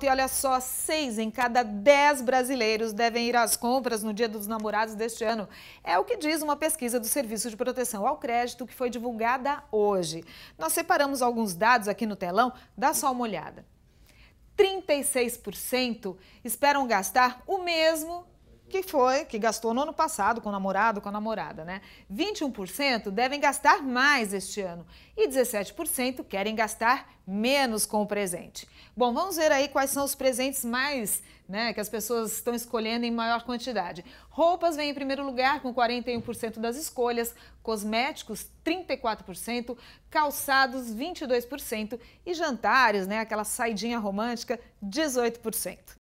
E olha só, seis em cada dez brasileiros devem ir às compras no Dia dos Namorados deste ano. É o que diz uma pesquisa do Serviço de Proteção ao Crédito que foi divulgada hoje. Nós separamos alguns dados aqui no telão, dá só uma olhada. 36% esperam gastar o mesmo que foi, que gastou no ano passado com o namorado, com a namorada, né? 21% devem gastar mais este ano e 17% querem gastar menos com o presente. Bom, vamos ver aí quais são os presentes mais, né, que as pessoas estão escolhendo em maior quantidade. Roupas vem em primeiro lugar com 41% das escolhas, cosméticos 34%, calçados 22% e jantares, né, aquela saidinha romântica 18%.